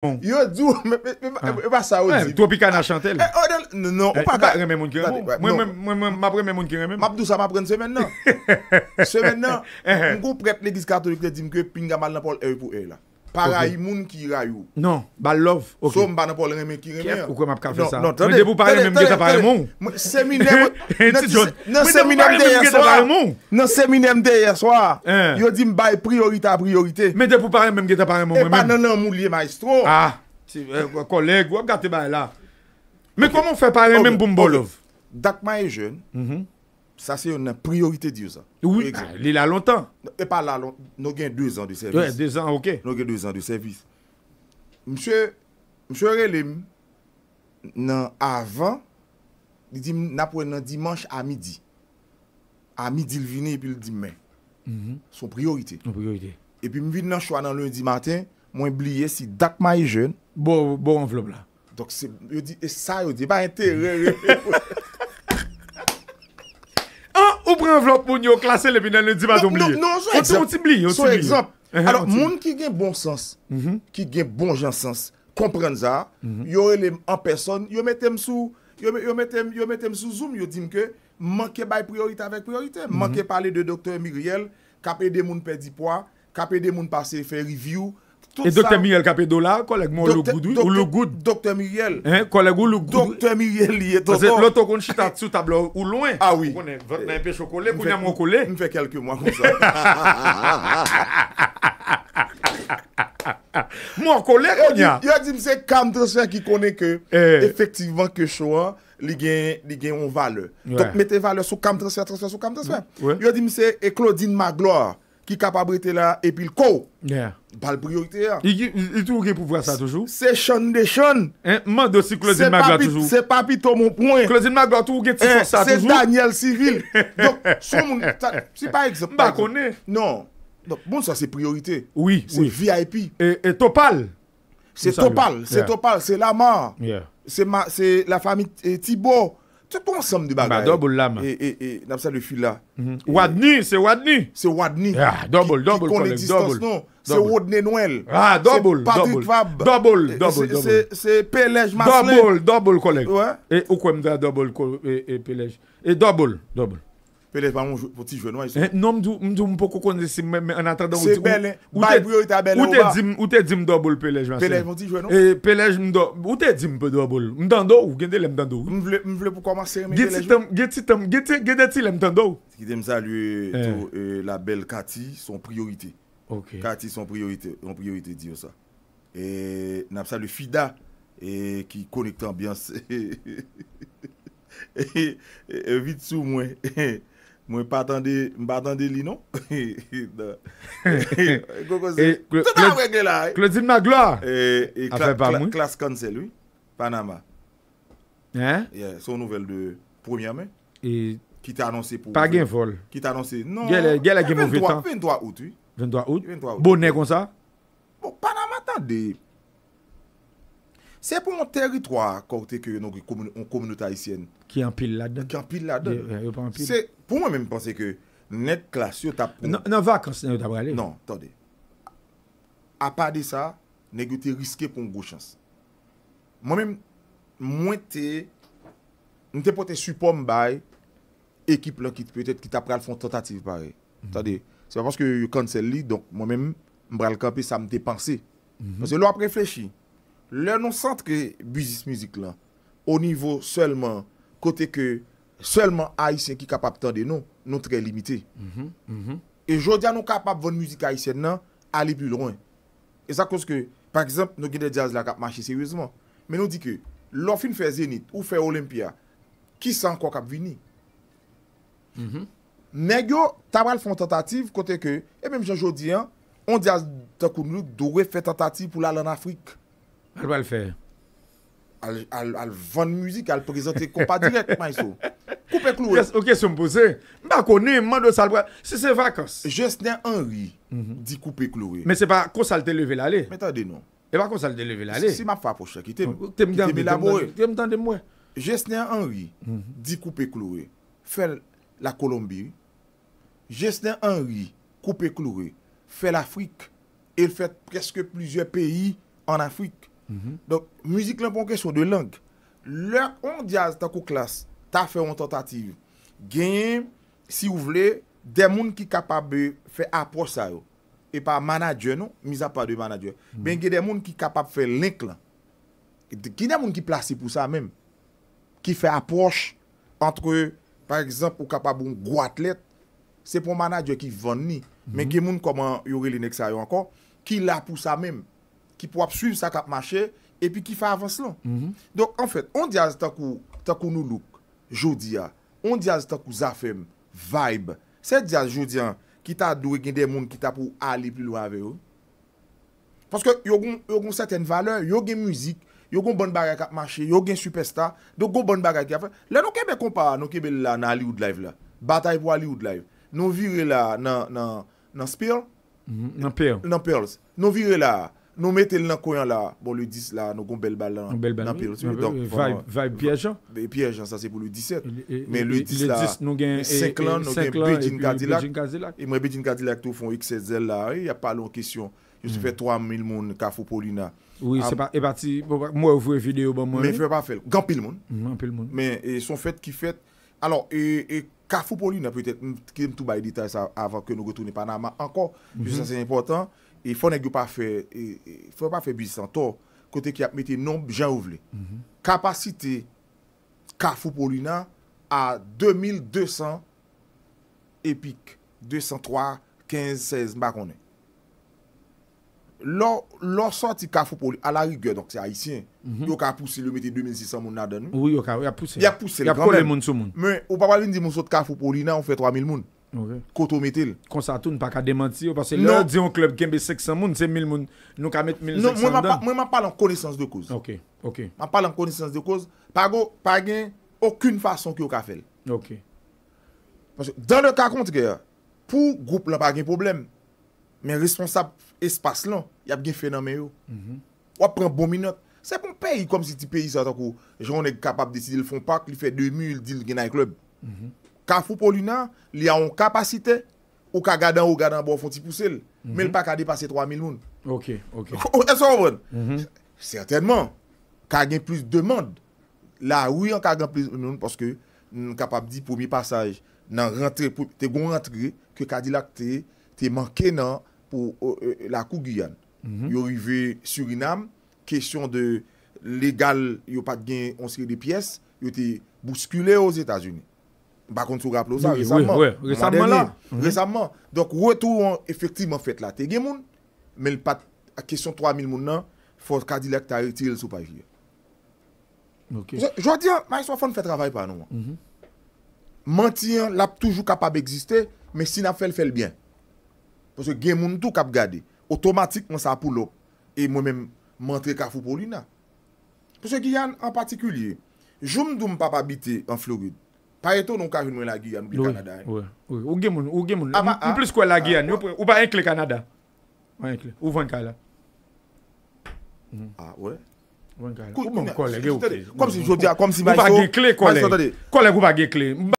Bon. Yo, djou, e ba ah. sa ou dizi. A, ou pi ka nan chante lah. Non, an pa akari. E, mwen mwen mwen mwen mwen mwen mwen mwen mwen mwen. Mwen mwen mwen mwen mwen mwen mwen mwen mwen mwen. Map dousa mwen prene semen nan. Semen nan, mwen goun prep ne kiskato li kredim ke pinga mal nan pol e ou pou e la. Para imoun ki rayou. Non. Ba love. Ok. So mba nan pol reme ki reme. Ou kwen map ka fe non, sa? Non, non, non. Mbe de pou pare mwen mgeta pare moun. Se mi ne mde. E ti jot. Mbe de pou pare mwen mgeta pare moun. Non se mi ne mde ye swa. Yon di mbay priorita priorite. Mbe de pou pare mwen mgeta pare moun mwen mwen. E pa nan nan mou liye maestro. Ah. Ti vwe eh, koleg. Vwe gati bay la. Mbe koman fwe pare mwen mboum bolov? Dakman e jen. Mboum. Sa se yon nan priorite diyo zan. Oui, li la lontan. E pa la lontan, nou gen 2 an de servis. 2 an, ok. Nou gen 2 an de servis. Mse, mse re le, nan avan, di di nan pouen nan dimanche a midi. A midi l vini epi l dimen. Son priorite. Son priorite. E pi mvi nan chwa nan lundi matin, mwen bliye si dak maye jen. Bo, bo, bo, bo, bla, bla. Dok se, yo di, sa yo di, ba ente, re, re, re. Moun ki gen bon sens Ki mm-hmm. gen bon jan sens Komprende za mm-hmm. Yo metem sou Yo metem sou zoom Yo dim ke manke bay priorite avek priorite mm-hmm. Manke pale de doktor Miriel Kapede moun pedi pwa Kapede moun pase fe review E Dr. Miguel Kapedola, koleg moun loup goudou? Ou loup goud? Dr. Miguel. Koleg moun loup goudou? Dr. Miguel li eto. Lo to kon chita sou tablo ou loin. Ah a oui. Vot nan pe chokole pou nyan moun kole. Moun fe kelke moun kon so. Moun kole renyan. Yo di mse Kamdresha ki kone ke efektivan ke chowa li gen yon vale. Dok mete vale sou Kamdresha, Kamdresha, Kamdresha. Yo di mse Eklodin Magloa. qui capable d'être là et puis le co. Pas le priorité. Hein. Il trouve pour voir ça toujours. C'est Sean de Sean. de hein, aussi Claudine Magla toujours. C'est pas plutôt mon point. Claudine Magla toujours hein, ça toujours. C'est Daniel Civil. Donc, son si par exemple. Pas connaît. Non. Donc, bon, ça c'est priorité. Oui. C'est VIP. Et, et Topal. C'est Topal. C'est Topal. C'est la mort. C'est la famille Thibault c'est tout ensemble de bagages. Bah, double lame. Et, et, et, n'a pas le fil là. Mhm. Wadni, c'est Wadni. C'est Wadni. Ah, double, double, qui, double. non. C'est Wadni Noël. Ah, double, double. Fab. Double, double, double. C'est Pelège Maslin. Double, double, collègue. Et où quoi me double, et Pelège. Et double, double. Pelej pa moun poti jwenwa. Non mdou mpoko kondesi mwen anatadon. Se belen. Ou te dim dobol Pelej mwansi? Pelej mwoti jwenwa. Pelej mdou. Ou te dim pe dobol? Mdando ou gen de le mdando? M vle pou komanse. Gen de ti le mdando? Ki dem sa lue la bel kati son priorite. Ok. Kati son priorite. Son priorite diyo sa. E nap sa lue fida. E ki konek tanbyans. E vit sou mwen. Mwen patande li non. Gogo zi. Toutan wè gè la. Closid Magloa. Klas Kansel. Panama. Son nouvel de. Premiè men. Pa gen fol. Ven to a out. Bonè kon sa. Panama tan de. Se pou moun teritwa. Kote ki yon komune tahisyen. Ki yon pil la den. Ki yon pil la den. Se. Se. pou mwen mwen mwen panse ke net klas yo ta pou... Nan va kansen yo ta brale? Nan, tade. A pa de sa, ne gote riske pou mwen gwo chans. Mwen mwen mwen te, mwen te pote supo mbay, ekip lan ki te pete, ki ta pral fon tentative pare. Mhm. Tade, se pa panse ke yon kansen li, donk mwen mwen mwen mbral kampi sa mwen te panse. Mwen mhm. se lwa prefleshi, lè non santre bizis mizik lan, o nivou selman, kote ke... Seleman Aisyen ki kapap tande nou, nou tre limiti. Mhm, mhm. E jodia nou kapap von müzik Aisyen nan, alipi lwen. E sa koske, par exemple, nou gede jazz la kap mache seryouzman. Men nou di ke, lor fin fè Zenit ou fè Olympia, ki san kwa kap vini? Mhm. Ne gyo, tabal fon tentative kote ke, e menm jodia, on jazz takoun nou, douwe fè tentative pou la lan Afrik. Albal fè? Al van müzik, al prezente kompa direk, ma yso. Ha! Koupe kloye. Ou kes yon pose? Mba koni, mman do salbo. Se se vakans. Je snen anri di koupe kloye. Men se pa konsalte leve lale. Metande nou. E pa konsalte leve lale. Si ma fapo chakite. Kite bilabore. Kite mtande mwen. Je snen anri di koupe kloye. Fel la Kolombie. Je snen anri koupe kloye. Fel Afrik. El fet preske plizye peyi an Afrik. Mhm. Donk, muzik lan pou ankesyon de lang. Le an diaz tako klasi. ta fè an tentative. Genye, si ou vle, demoun ki kapab fè apos sa yo, e pa manadje nou, miz apwa de manadje, hmm. ben gen demoun ki kapab fè lenk lan. Ki demoun ki plase pou sa men, ki fè apos, entre, par exemple, ou kapab ou mou gwa atlet, se pou manadje ki venni, hmm. men gen moun koman yore linek sa yo ankon, ki la pou sa men, ki pou ap suyv sa kap mache, e pi ki fè avans lan. Hmm. Donk, an fèt, an diaz takou nou loup, Jodia, on diaz ta kou zafem, vibe. Se diaz jodia, kita dwe gen de moun kita pou ali pli lo ave yo. Paske yo gen certaine vale, yo gen müzik, yo gen bon bagay kap mache, yo gen supersta. Do go bon bagay kap mache. Le nou kebe kompa nou kebe la nan Hollywood live la. Batae pou Hollywood live. Nou vire la nan Spear. Mhm, nan Pearls. Nou vire la... Nou met el nan koyan la, bon le 10 la, nou kon bel balan. Bel balan, vaip piyejan. Ve piyejan, sa se pou le 17. Men le 10 la, 5 lan, nou gen Beijing-Kazilak. E mwen Beijing-Kazilak tou fon XSZ la, ya palon kesyon. Yo se fe 3000 moun, Kafu Polina. Oui, ah, se pa epati, mwen ouvwe videyo bon moun. Men fe pa fel, gampil moun. Men son fet ki fet. Alors, Kafu Polina, pwetet, mwen teke mtou baye detay sa avan ke nou getoune Panama anko. Pe mm-hmm. sa se importan. E fònè gyo pa fè, e, e, fònè pa fè buzisantor, kote ki ap mette non jauvle. Mhm. Kapasite Kafu Paulina a 2200 epik, 203, 15, 16, bakonè. Lò sorti Kafu Paulina, ala rigè, donk se haisyen, mhm. yò ka pousse, lò mette 2600 moun nan dan nou. Yò ka, yò ka pousse. Yò ka pousse. Yò ka poule moun sou moun. Mwen, ou papalè ndi moun sorti Kafu Paulina, ou fè 3000 moun. Kon sa tou nou pa ka demanti yo Pase lè non. diyon klub genbe 600 moun Se 1000 moun nou ka met 1500 moun Mwen man palan koneysans de kouz Man palan koneysans de kouz Pago pagin okun fason ki yo ka fel Ok Dan nou ka konti ge Pou group lè pagin problem Men responsab espas lan Yap gen fenomen yo mhm. Wap pren bominot Se pou payi kom si ti payi sa tako Joun e kapab deside l fonpak Li fe 2000 dil genay klub mhm. Kafou poli nan, li a yon kapasite Ou ka gadan ou gadan bon fon ti pousel mhm. Men pa ka depase 3000 moun Ok, ok Sertenman mhm. Ka gen plus de moun La ou yon ka gen plus de moun Paske nou kapap di pomi pasaj Nan rentre, te gon rentre Ke ka di lak te manke nan Po euh, euh, la kou Guyane mhm. Yo rive Suriname Kesyon de legal Yo pat gen onseke de piyes Yo te buskule os Etats-Unis Bakon sou grap lo sa, resamman. Resamman la? Resamman. Donk, wè tou wè effektivman fèt la. Te gen moun, men l pat a kesyon 3000 moun nan, fò kadi lèk ta yè tirel sou pajlè. Ok. Jwa diyan, ma yon sou fò n fè travay pa nan wè. Mantiyan, l ap toujou kapab egzistè, men sin ap fèl fèl byan. Pwese gen moun tou kap gade, otomatik moun sa apou lò, e mwen men mwantre kafou pou lina. Pwese Giyan, an patikulye, joun doun m pap abite an Florid, Paye tou nou ka vin mwen lage yon mwen Kanada yon? Ouye, ouye, ouye moun, ouye moun, mwen plis kwen lage yon, ouba enkle Kanada. Ouye enkle, ouvan kanada. A, ouye. Ouvan kanada. Kou mwen kole, ge ouple. Kou mwen kole, ge ouple.